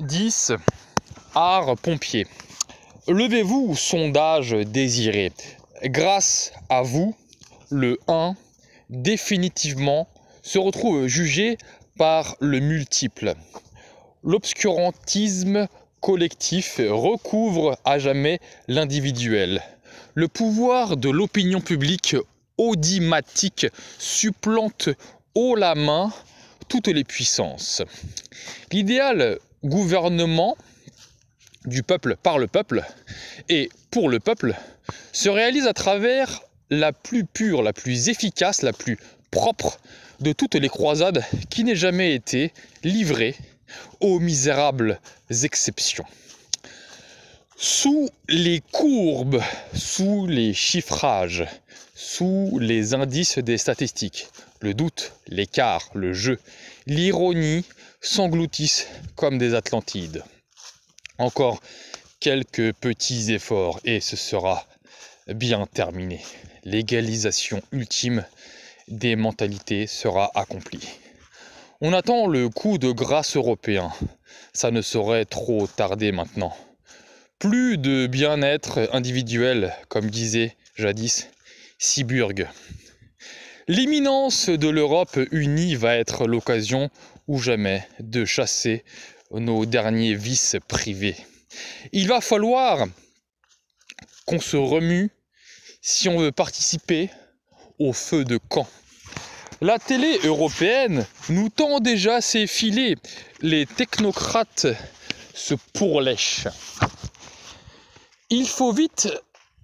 10. Art pompier. Levez-vous, sondage désiré. Grâce à vous, le 1 définitivement se retrouve jugé par le multiple. L'obscurantisme collectif recouvre à jamais l'individuel. Le pouvoir de l'opinion publique audimatique supplante haut la main toutes les puissances. L'idéal gouvernement du peuple par le peuple et pour le peuple se réalise à travers la plus pure, la plus efficace, la plus propre de toutes les croisades qui n'aient jamais été livrée aux misérables exceptions. Sous les courbes, sous les chiffrages, sous les indices des statistiques, le doute, l'écart, le jeu, l'ironie, s'engloutissent comme des Atlantides. Encore quelques petits efforts et ce sera bien terminé. L'égalisation ultime des mentalités sera accomplie. On attend le coup de grâce européen. Ça ne saurait trop tarder maintenant. Plus de bien-être individuel, comme disait jadis Siburg. L'imminence de l'Europe unie va être l'occasion jamais de chasser nos derniers vices privés. Il va falloir qu'on se remue si on veut participer au feu de camp. La télé européenne nous tend déjà ses filets. Les technocrates se pourlèchent. Il faut vite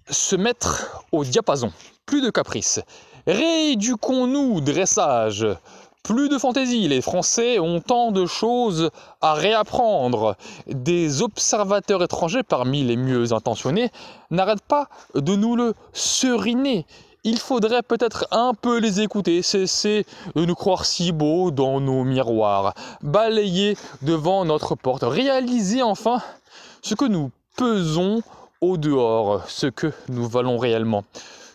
se mettre au diapason. Plus de caprices. Rééduquons-nous, dressage. Plus de fantaisie, les Français ont tant de choses à réapprendre. Des observateurs étrangers parmi les mieux intentionnés n'arrêtent pas de nous le seriner il faudrait peut-être un peu les écouter, cesser de nous croire si beaux dans nos miroirs, balayer devant notre porte, réaliser enfin ce que nous pesons au dehors, ce que nous valons réellement,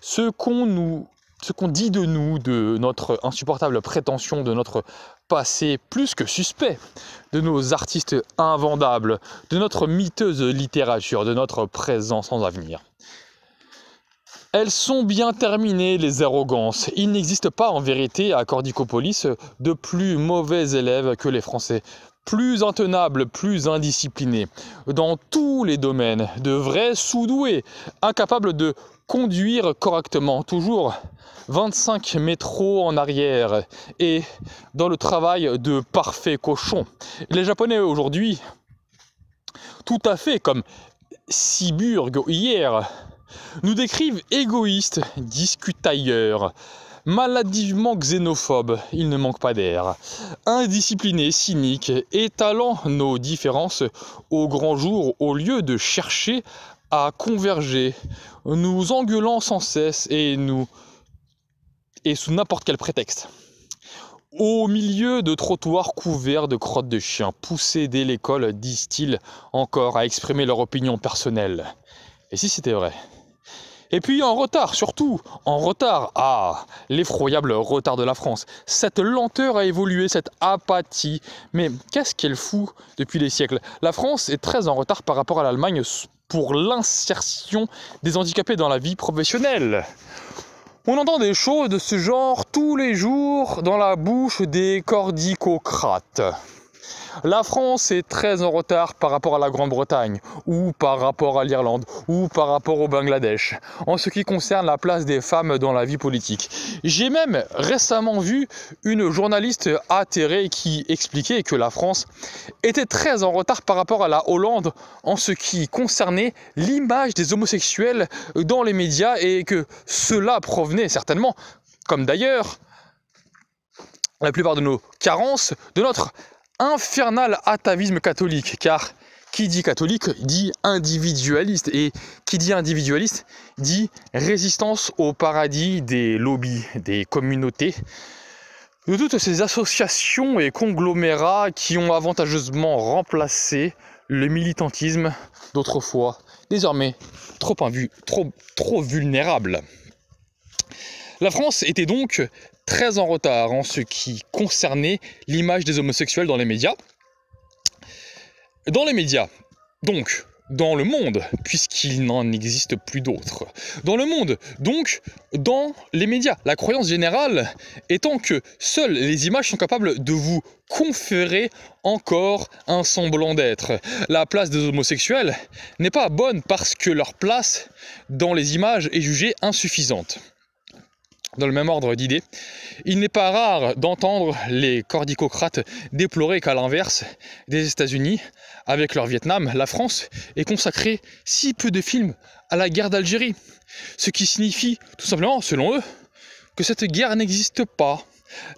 ce qu'on nous ce qu'on dit de nous, de notre insupportable prétention, de notre passé plus que suspect, de nos artistes invendables, de notre miteuse littérature, de notre présent sans avenir. Elles sont bien terminées, les arrogances. Il n'existe pas en vérité à Cordicopolis de plus mauvais élèves que les Français. Plus intenables, plus indisciplinés, dans tous les domaines, de vrais sous-doués, incapables de conduire correctement, toujours 25 métros en arrière et dans le travail de parfait cochon. Les Japonais aujourd'hui, tout à fait comme Siburg hier, nous décrivent égoïstes, discutailleurs, maladivement xénophobes, ils ne manquent pas d'air, indisciplinés, cyniques, étalant nos différences au grand jour au lieu de chercher à converger nous engueulant sans cesse et nous et sous n'importe quel prétexte. Au milieu de trottoirs couverts de crottes de chiens, poussés dès l'école, disent-ils encore à exprimer leur opinion personnelle. Et si c'était vrai et puis en retard, surtout, en retard. Ah, l'effroyable retard de la France. Cette lenteur a évolué, cette apathie. Mais qu'est-ce qu'elle fout depuis des siècles La France est très en retard par rapport à l'Allemagne pour l'insertion des handicapés dans la vie professionnelle. On entend des choses de ce genre tous les jours dans la bouche des cordicocrates. La France est très en retard par rapport à la Grande-Bretagne, ou par rapport à l'Irlande, ou par rapport au Bangladesh, en ce qui concerne la place des femmes dans la vie politique. J'ai même récemment vu une journaliste atterrée qui expliquait que la France était très en retard par rapport à la Hollande en ce qui concernait l'image des homosexuels dans les médias et que cela provenait certainement, comme d'ailleurs la plupart de nos carences, de notre infernal atavisme catholique, car qui dit catholique dit individualiste, et qui dit individualiste dit résistance au paradis des lobbies, des communautés, de toutes ces associations et conglomérats qui ont avantageusement remplacé le militantisme d'autrefois, désormais trop, invu, trop vulnérable. La France était donc très en retard en hein, ce qui concernait l'image des homosexuels dans les médias. Dans les médias, donc, dans le monde, puisqu'il n'en existe plus d'autres. Dans le monde, donc, dans les médias. La croyance générale étant que seules les images sont capables de vous conférer encore un semblant d'être. La place des homosexuels n'est pas bonne parce que leur place dans les images est jugée insuffisante. Dans le même ordre d'idées, il n'est pas rare d'entendre les cordicocrates déplorer qu'à l'inverse des États-Unis, avec leur Vietnam, la France ait consacré si peu de films à la guerre d'Algérie. Ce qui signifie tout simplement, selon eux, que cette guerre n'existe pas.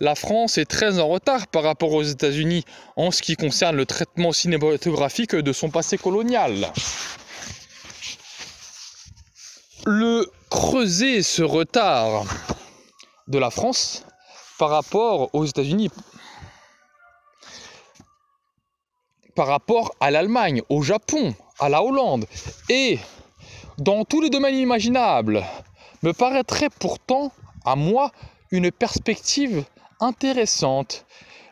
La France est très en retard par rapport aux États-Unis en ce qui concerne le traitement cinématographique de son passé colonial. Le creuser ce retard de la France par rapport aux États-Unis, par rapport à l'Allemagne, au Japon, à la Hollande, et dans tous les domaines imaginables, me paraîtrait pourtant à moi une perspective intéressante.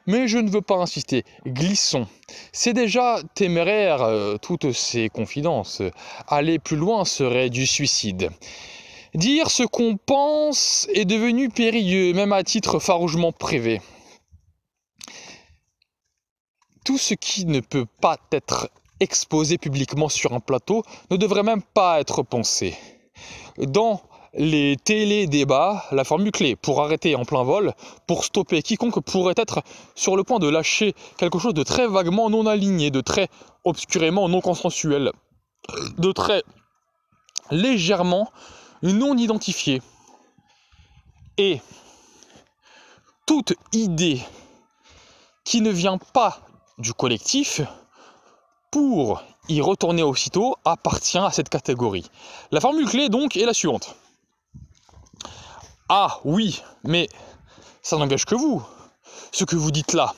Mais je ne veux pas insister, glissons. C'est déjà téméraire euh, toutes ces confidences. Aller plus loin serait du suicide. Dire ce qu'on pense est devenu périlleux, même à titre farouchement privé. Tout ce qui ne peut pas être exposé publiquement sur un plateau ne devrait même pas être pensé. Dans les télé-débats, la formule clé pour arrêter en plein vol, pour stopper quiconque pourrait être sur le point de lâcher quelque chose de très vaguement non aligné, de très obscurément non consensuel, de très légèrement non identifiée. Et toute idée qui ne vient pas du collectif, pour y retourner aussitôt, appartient à cette catégorie. La formule clé donc est la suivante. Ah oui, mais ça n'engage que vous. Ce que vous dites là,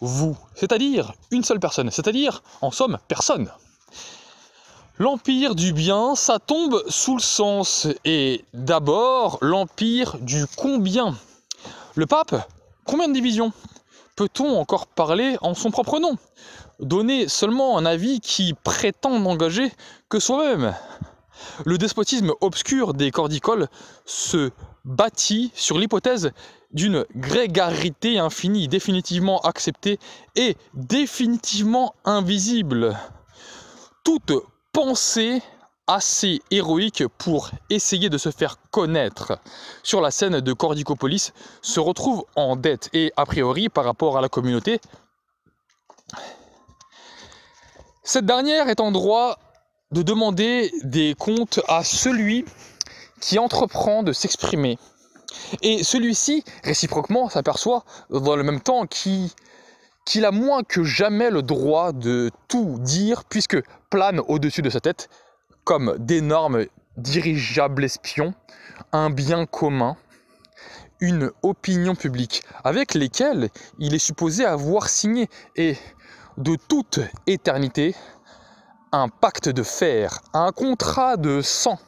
vous, c'est-à-dire une seule personne, c'est-à-dire en somme personne. L'empire du bien, ça tombe sous le sens, et d'abord l'empire du combien. Le pape, combien de divisions Peut-on encore parler en son propre nom Donner seulement un avis qui prétend engager que soi-même Le despotisme obscur des cordicoles se bâtit sur l'hypothèse d'une grégarité infinie, définitivement acceptée et définitivement invisible. Toute pensée assez héroïque pour essayer de se faire connaître sur la scène de Cordicopolis se retrouve en dette et a priori par rapport à la communauté. Cette dernière est en droit de demander des comptes à celui qui entreprend de s'exprimer. Et celui-ci, réciproquement, s'aperçoit dans le même temps qui qu'il a moins que jamais le droit de tout dire, puisque plane au-dessus de sa tête, comme d'énormes dirigeables espions, un bien commun, une opinion publique, avec lesquels il est supposé avoir signé, et de toute éternité, un pacte de fer, un contrat de sang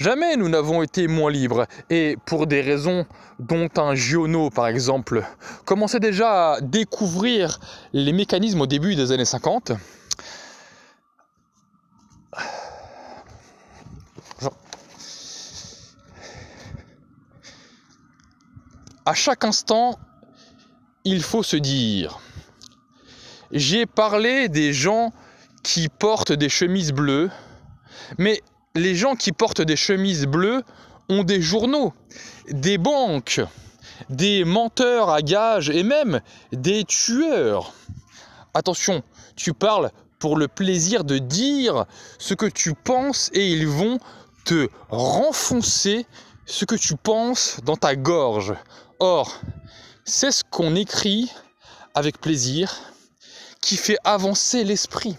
Jamais nous n'avons été moins libres, et pour des raisons dont un Giono, par exemple, commençait déjà à découvrir les mécanismes au début des années 50. À chaque instant, il faut se dire, j'ai parlé des gens qui portent des chemises bleues, mais les gens qui portent des chemises bleues ont des journaux, des banques, des menteurs à gages et même des tueurs. Attention, tu parles pour le plaisir de dire ce que tu penses et ils vont te renfoncer ce que tu penses dans ta gorge. Or, c'est ce qu'on écrit avec plaisir qui fait avancer l'esprit.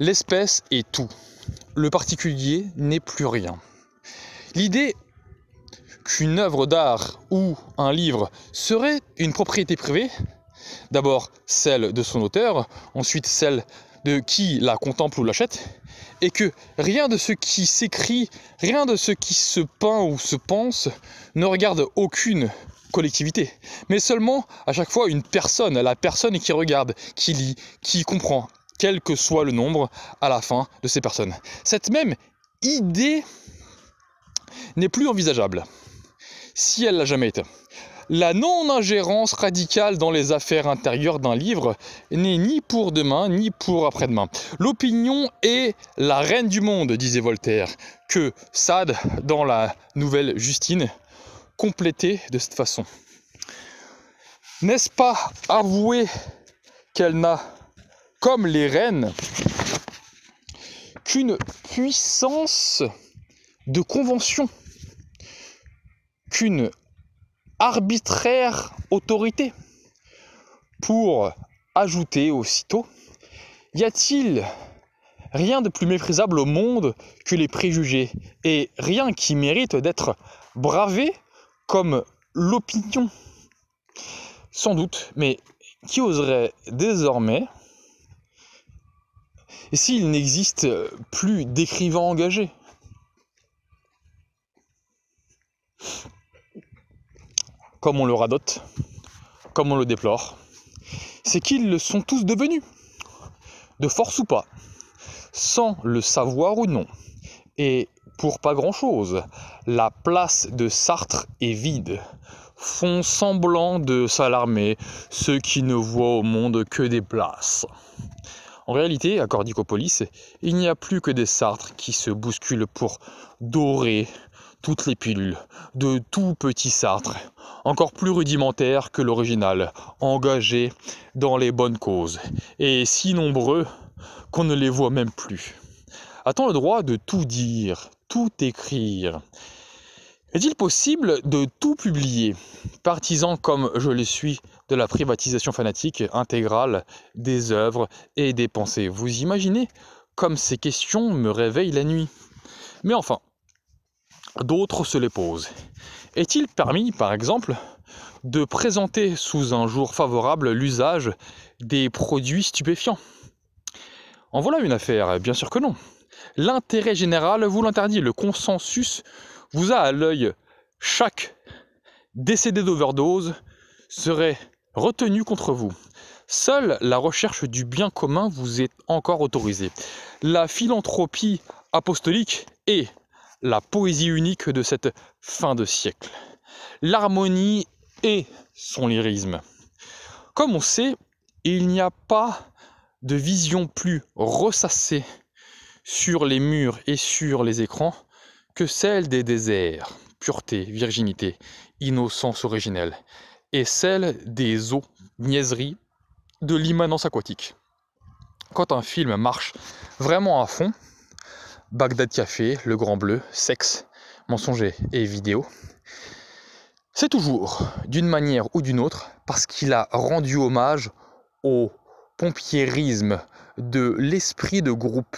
L'espèce est tout. Le particulier n'est plus rien. L'idée qu'une œuvre d'art ou un livre serait une propriété privée, d'abord celle de son auteur, ensuite celle de qui la contemple ou l'achète, et que rien de ce qui s'écrit, rien de ce qui se peint ou se pense ne regarde aucune collectivité, mais seulement à chaque fois une personne, la personne qui regarde, qui lit, qui comprend, quel que soit le nombre à la fin de ces personnes. Cette même idée n'est plus envisageable, si elle l'a jamais été. La non-ingérence radicale dans les affaires intérieures d'un livre n'est ni pour demain ni pour après-demain. L'opinion est la reine du monde, disait Voltaire, que Sade, dans la Nouvelle Justine, complétait de cette façon. N'est-ce pas avouer qu'elle n'a comme les reines, qu'une puissance de convention, qu'une arbitraire autorité. Pour ajouter aussitôt, y a-t-il rien de plus méprisable au monde que les préjugés et rien qui mérite d'être bravé comme l'opinion Sans doute, mais qui oserait désormais et s'il n'existe euh, plus d'écrivains engagés Comme on le radote, comme on le déplore, c'est qu'ils le sont tous devenus, de force ou pas, sans le savoir ou non, et pour pas grand-chose. La place de Sartre est vide font semblant de s'alarmer, ceux qui ne voient au monde que des places. En réalité, à Cordicopolis, il n'y a plus que des Sartres qui se bousculent pour dorer toutes les pilules de tout petit Sartre, encore plus rudimentaire que l'original, engagé dans les bonnes causes, et si nombreux qu'on ne les voit même plus. A-t-on le droit de tout dire, tout écrire Est-il possible de tout publier, partisan comme je le suis de la privatisation fanatique intégrale des œuvres et des pensées. Vous imaginez comme ces questions me réveillent la nuit. Mais enfin, d'autres se les posent. Est-il permis, par exemple, de présenter sous un jour favorable l'usage des produits stupéfiants En voilà une affaire, bien sûr que non. L'intérêt général vous l'interdit, le consensus vous a à l'œil chaque décédé d'overdose serait Retenu contre vous. Seule la recherche du bien commun vous est encore autorisée. La philanthropie apostolique est la poésie unique de cette fin de siècle. L'harmonie et son lyrisme. Comme on sait, il n'y a pas de vision plus ressassée sur les murs et sur les écrans que celle des déserts, pureté, virginité, innocence originelle et celle des eaux, niaiseries de l'immanence aquatique. Quand un film marche vraiment à fond, Bagdad Café, Le Grand Bleu, Sexe, Mensonger et Vidéo, c'est toujours, d'une manière ou d'une autre, parce qu'il a rendu hommage au pompierisme de l'esprit de groupe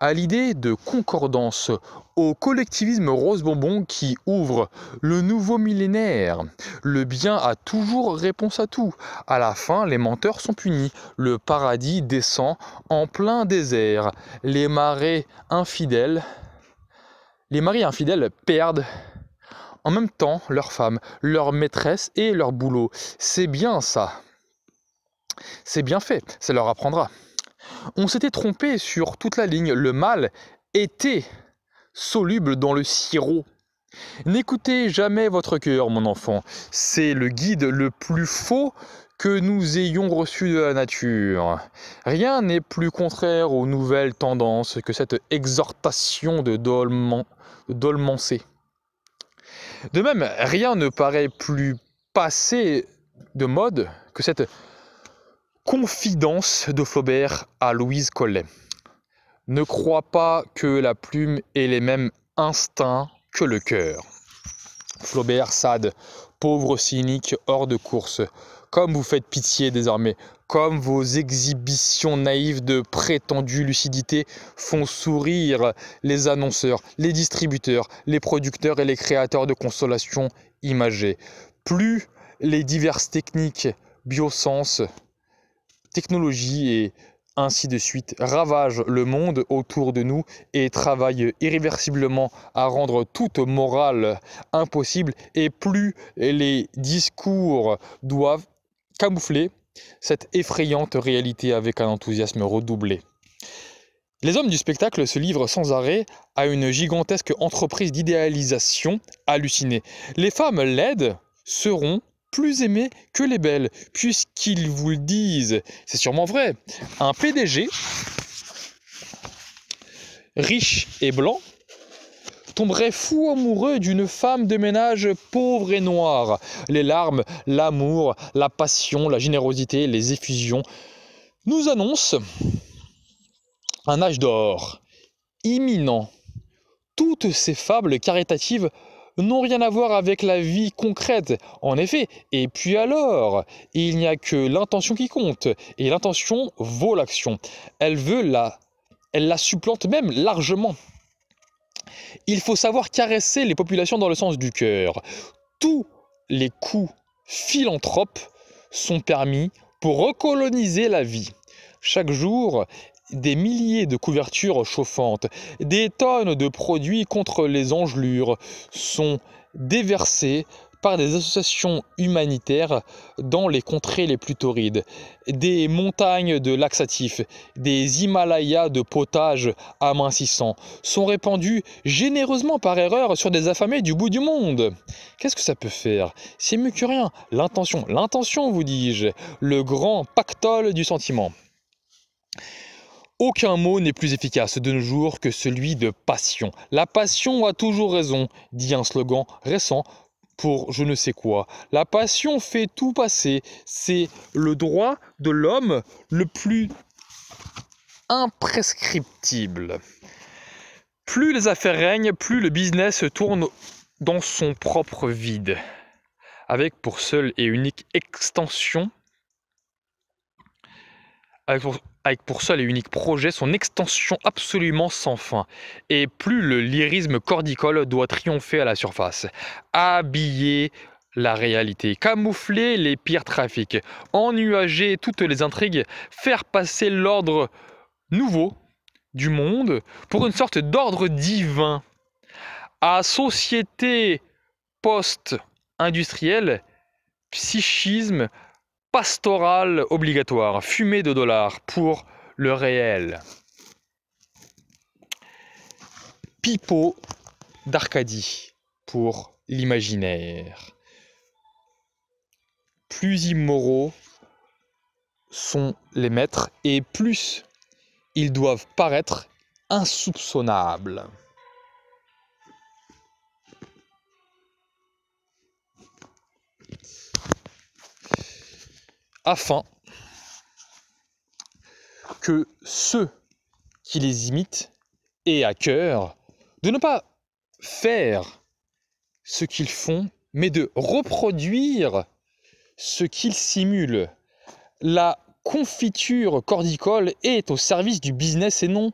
à l'idée de concordance, au collectivisme rose-bonbon qui ouvre le nouveau millénaire. Le bien a toujours réponse à tout. À la fin, les menteurs sont punis. Le paradis descend en plein désert. Les marées infidèles, les maris infidèles perdent en même temps leurs femmes, leurs maîtresses et leur boulot. C'est bien ça. C'est bien fait, ça leur apprendra. On s'était trompé sur toute la ligne, le mal était soluble dans le sirop. N'écoutez jamais votre cœur, mon enfant. C'est le guide le plus faux que nous ayons reçu de la nature. Rien n'est plus contraire aux nouvelles tendances que cette exhortation de Dolmancé. De même, rien ne paraît plus passé de mode que cette Confidence de Flaubert à Louise Collet. Ne crois pas que la plume ait les mêmes instincts que le cœur. Flaubert, Sade, pauvre cynique, hors de course. Comme vous faites pitié désormais, comme vos exhibitions naïves de prétendue lucidité font sourire les annonceurs, les distributeurs, les producteurs et les créateurs de consolations imagées. Plus les diverses techniques, biosens, technologie et ainsi de suite ravagent le monde autour de nous et travaillent irréversiblement à rendre toute morale impossible et plus les discours doivent camoufler cette effrayante réalité avec un enthousiasme redoublé. Les hommes du spectacle se livrent sans arrêt à une gigantesque entreprise d'idéalisation hallucinée. Les femmes laides seront plus aimé que les belles, puisqu'ils vous le disent. C'est sûrement vrai. Un PDG riche et blanc tomberait fou amoureux d'une femme de ménage pauvre et noire. Les larmes, l'amour, la passion, la générosité, les effusions nous annoncent un âge d'or imminent. Toutes ces fables caritatives n'ont rien à voir avec la vie concrète. En effet, et puis alors, il n'y a que l'intention qui compte, et l'intention vaut l'action. Elle veut la... Elle la supplante même largement. Il faut savoir caresser les populations dans le sens du cœur. Tous les coups philanthropes sont permis pour recoloniser la vie. Chaque jour des milliers de couvertures chauffantes, des tonnes de produits contre les engelures sont déversés par des associations humanitaires dans les contrées les plus torrides, des montagnes de laxatifs, des Himalayas de potages amincissants sont répandus généreusement par erreur sur des affamés du bout du monde. Qu'est-ce que ça peut faire C'est mieux que rien. L'intention, l'intention, vous dis-je, le grand pactole du sentiment. Aucun mot n'est plus efficace de nos jours que celui de passion. La passion a toujours raison, dit un slogan récent pour je ne sais quoi. La passion fait tout passer. C'est le droit de l'homme le plus imprescriptible. Plus les affaires règnent, plus le business tourne dans son propre vide, avec pour seule et unique extension avec pour, seul et unique projet son extension absolument sans fin. Et plus le lyrisme cordicole doit triompher à la surface, habiller la réalité, camoufler les pires trafics, ennuager toutes les intrigues, faire passer l'ordre nouveau du monde pour une sorte d'ordre divin. À société post-industrielle, psychisme, Pastoral obligatoire, fumée de dollars pour le réel. pipeau d'Arcadie pour l'imaginaire. Plus immoraux sont les maîtres et plus ils doivent paraître insoupçonnables. afin que ceux qui les imitent aient à cœur de ne pas faire ce qu'ils font, mais de reproduire ce qu'ils simulent. La confiture cordicole est au service du business et non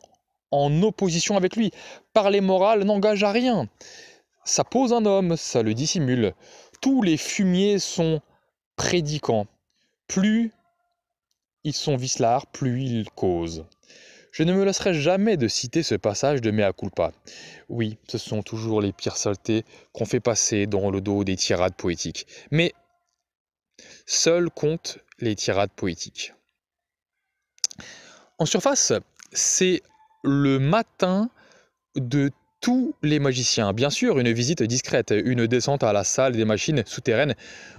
en opposition avec lui. Parler moral n'engage à rien. Ça pose un homme, ça le dissimule. Tous les fumiers sont prédicants. Plus ils sont vicelards, plus ils causent. Je ne me laisserai jamais de citer ce passage de Mea culpa. Oui, ce sont toujours les pires saletés qu'on fait passer dans le dos des tirades poétiques. Mais seuls comptent les tirades poétiques. En surface, c'est le matin de tous les magiciens. Bien sûr, une visite discrète, une descente à la salle des machines souterraines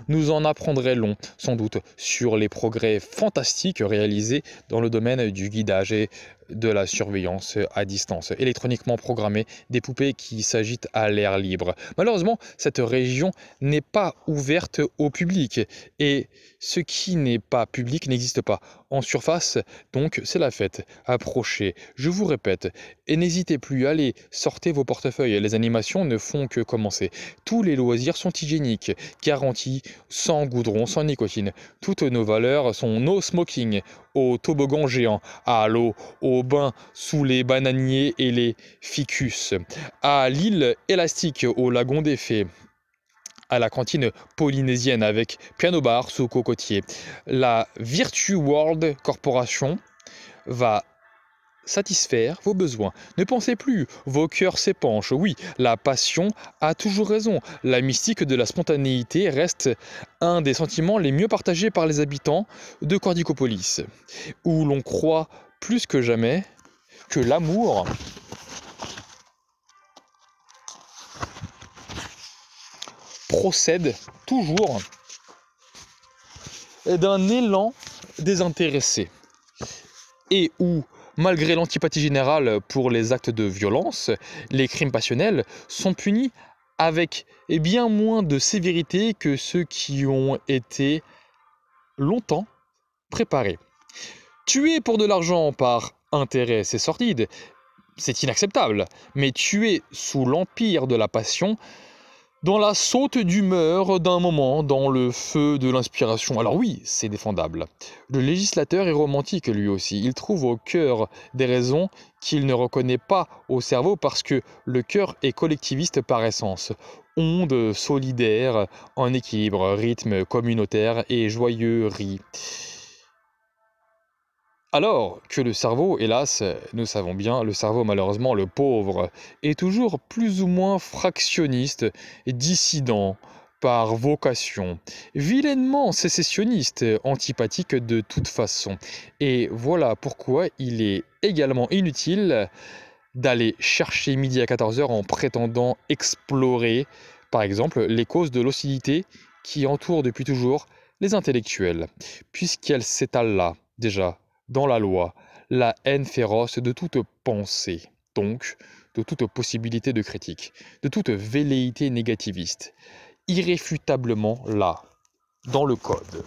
nous en apprendrait long, sans doute, sur les progrès fantastiques réalisés dans le domaine du guidage et de la surveillance à distance, électroniquement programmée, des poupées qui s'agitent à l'air libre. Malheureusement, cette région n'est pas ouverte au public, et ce qui n'est pas public n'existe pas en surface, donc c'est la fête. Approchez, je vous répète, et n'hésitez plus, allez, sortez vos portefeuilles, les animations ne font que commencer. Tous les loisirs sont hygiéniques, garantis, sans goudron, sans nicotine. Toutes nos valeurs sont no smoking, au toboggan géant, à l'eau, au bain, sous les bananiers et les ficus, à l'île élastique, au lagon des fées à la cantine polynésienne avec piano bar sous cocotier. La Virtue World Corporation va satisfaire vos besoins. Ne pensez plus, vos cœurs s'épanchent. Oui, la passion a toujours raison. La mystique de la spontanéité reste un des sentiments les mieux partagés par les habitants de Cordicopolis, où l'on croit plus que jamais que l'amour procède toujours d'un élan désintéressé et où, malgré l'antipathie générale pour les actes de violence, les crimes passionnels sont punis avec bien moins de sévérité que ceux qui ont été longtemps préparés. Tuer pour de l'argent par intérêt, c'est sordide, c'est inacceptable, mais tuer sous l'empire de la passion, dans la saute d'humeur d'un moment, dans le feu de l'inspiration. Alors oui, c'est défendable. Le législateur est romantique lui aussi. Il trouve au cœur des raisons qu'il ne reconnaît pas au cerveau parce que le cœur est collectiviste par essence. Onde solidaire, en équilibre, rythme communautaire et joyeux riz. Alors que le cerveau, hélas, nous savons bien, le cerveau malheureusement le pauvre, est toujours plus ou moins fractionniste, dissident, par vocation, vilainement sécessionniste, antipathique de toute façon. Et voilà pourquoi il est également inutile d'aller chercher midi à 14h en prétendant explorer, par exemple, les causes de l'hostilité qui entoure depuis toujours les intellectuels, puisqu'elle s'étale là, déjà, dans la loi la haine féroce de toute pensée, donc de toute possibilité de critique, de toute velléité négativiste, irréfutablement là, dans le Code.